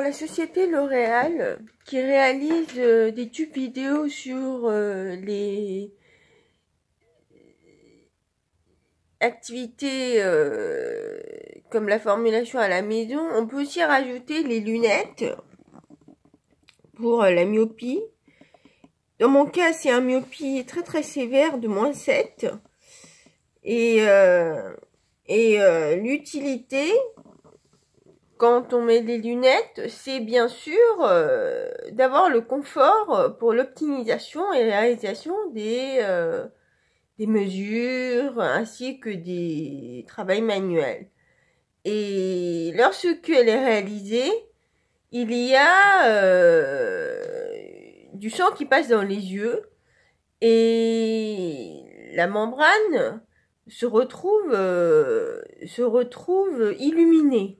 la société L'Oréal qui réalise euh, des tubes vidéo sur euh, les activités euh, comme la formulation à la maison, on peut aussi rajouter les lunettes pour la myopie. Dans mon cas, c'est un myopie très très sévère de moins 7. Et, et l'utilité, quand on met les lunettes, c'est bien sûr euh, d'avoir le confort euh, pour l'optimisation et la réalisation des, euh, des mesures ainsi que des travails manuels. Et lorsque lorsqu'elle est réalisée, il y a du sang qui passe dans les yeux et la membrane se retrouve, se retrouve illuminée.